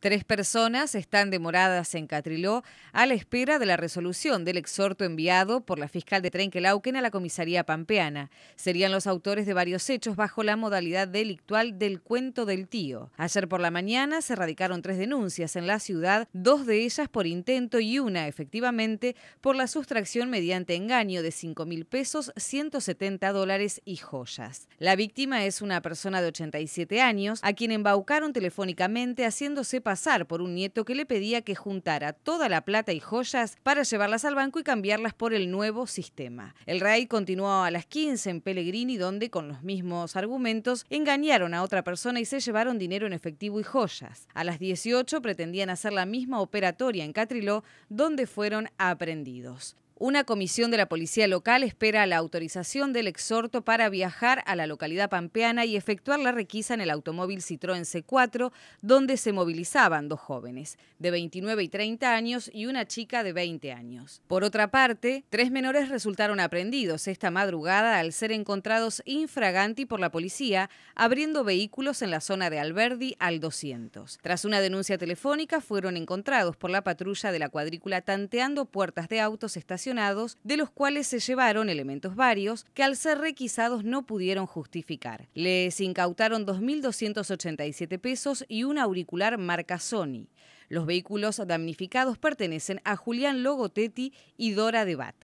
Tres personas están demoradas en Catriló a la espera de la resolución del exhorto enviado por la fiscal de Trenquelauquen a la comisaría pampeana. Serían los autores de varios hechos bajo la modalidad delictual del cuento del tío. Ayer por la mañana se radicaron tres denuncias en la ciudad, dos de ellas por intento y una, efectivamente, por la sustracción mediante engaño de 5 mil pesos, 170 dólares y joyas. La víctima es una persona de 87 años a quien embaucaron telefónicamente haciéndose pasar por un nieto que le pedía que juntara toda la plata y joyas para llevarlas al banco y cambiarlas por el nuevo sistema. El rey continuó a las 15 en Pellegrini, donde con los mismos argumentos engañaron a otra persona y se llevaron dinero en efectivo y joyas. A las 18 pretendían hacer la misma operatoria en Catriló, donde fueron aprendidos. Una comisión de la policía local espera la autorización del exhorto para viajar a la localidad pampeana y efectuar la requisa en el automóvil Citroën C4, donde se movilizaban dos jóvenes, de 29 y 30 años y una chica de 20 años. Por otra parte, tres menores resultaron aprendidos esta madrugada al ser encontrados infraganti por la policía, abriendo vehículos en la zona de Alberdi al 200. Tras una denuncia telefónica, fueron encontrados por la patrulla de la cuadrícula tanteando puertas de autos estacionados de los cuales se llevaron elementos varios que al ser requisados no pudieron justificar. Les incautaron 2.287 pesos y un auricular marca Sony. Los vehículos damnificados pertenecen a Julián Logotetti y Dora Debat.